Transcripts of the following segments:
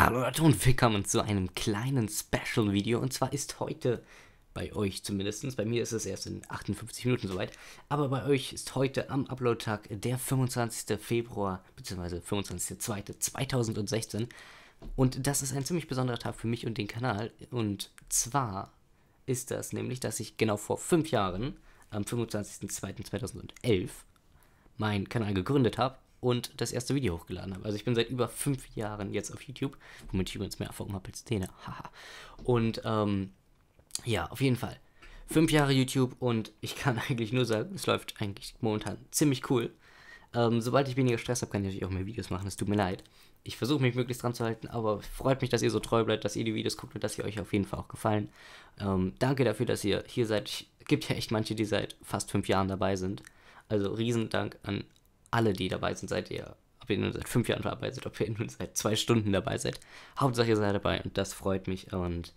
Hallo Leute und willkommen zu einem kleinen Special-Video. Und zwar ist heute, bei euch zumindest, bei mir ist es erst in 58 Minuten soweit, aber bei euch ist heute am Upload-Tag der 25. Februar, bzw. 25.02.2016. Und das ist ein ziemlich besonderer Tag für mich und den Kanal. Und zwar ist das nämlich, dass ich genau vor 5 Jahren, am 25.02.2011, meinen Kanal gegründet habe und das erste Video hochgeladen habe. Also ich bin seit über fünf Jahren jetzt auf YouTube, womit ich übrigens mehr Erfahrung habe als Zähne. Haha. und ähm, ja, auf jeden Fall. Fünf Jahre YouTube und ich kann eigentlich nur sagen, es läuft eigentlich momentan ziemlich cool. Ähm, sobald ich weniger Stress habe, kann ich natürlich auch mehr Videos machen. Es tut mir leid. Ich versuche mich möglichst dran zu halten, aber freut mich, dass ihr so treu bleibt, dass ihr die Videos guckt und dass sie euch auf jeden Fall auch gefallen. Ähm, danke dafür, dass ihr hier seid. Es gibt ja echt manche, die seit fast fünf Jahren dabei sind. Also riesen Dank an alle, die dabei sind, seid ihr, ob ihr nun seit fünf Jahren dabei seid, ob ihr nun seit zwei Stunden dabei seid. Hauptsache ihr seid dabei und das freut mich. Und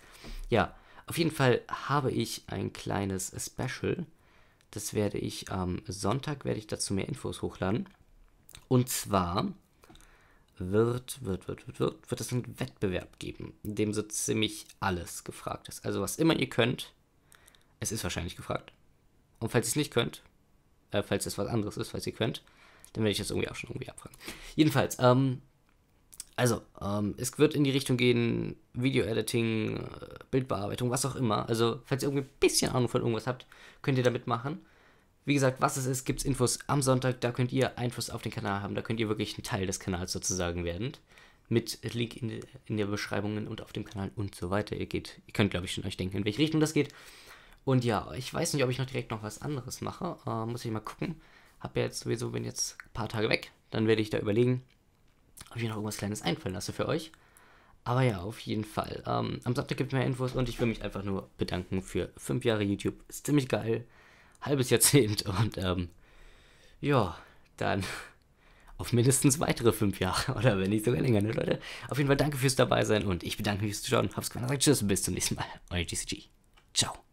ja, auf jeden Fall habe ich ein kleines Special. Das werde ich am Sonntag, werde ich dazu mehr Infos hochladen. Und zwar wird, wird, wird, wird, wird, wird es einen Wettbewerb geben, in dem so ziemlich alles gefragt ist. Also was immer ihr könnt, es ist wahrscheinlich gefragt. Und falls ihr es nicht könnt, äh, falls es was anderes ist, falls ihr könnt, dann werde ich das irgendwie auch schon irgendwie abfragen. Jedenfalls, ähm, also, ähm, es wird in die Richtung gehen, Video-Editing, äh, Bildbearbeitung, was auch immer. Also, falls ihr irgendwie ein bisschen Ahnung von irgendwas habt, könnt ihr damit machen. Wie gesagt, was es ist, gibt's Infos am Sonntag. Da könnt ihr Einfluss auf den Kanal haben. Da könnt ihr wirklich ein Teil des Kanals sozusagen werden. Mit Link in, in der Beschreibung und auf dem Kanal und so weiter. Ihr geht, ihr könnt, glaube ich, schon euch denken, in welche Richtung das geht. Und ja, ich weiß nicht, ob ich noch direkt noch was anderes mache. Äh, muss ich mal gucken. Hab ja jetzt sowieso, bin jetzt ein paar Tage weg. Dann werde ich da überlegen, ob ich noch irgendwas Kleines einfallen lasse für euch. Aber ja, auf jeden Fall. Ähm, am Samstag gibt es mehr Infos und ich will mich einfach nur bedanken für fünf Jahre YouTube. Ist ziemlich geil. Halbes Jahrzehnt und ähm, ja, dann auf mindestens weitere fünf Jahre oder wenn nicht sogar länger, ne Leute? Auf jeden Fall danke fürs dabei sein und ich bedanke mich fürs Zuschauen. Hab's gemacht, tschüss, und bis zum nächsten Mal. Euer GCG. Ciao.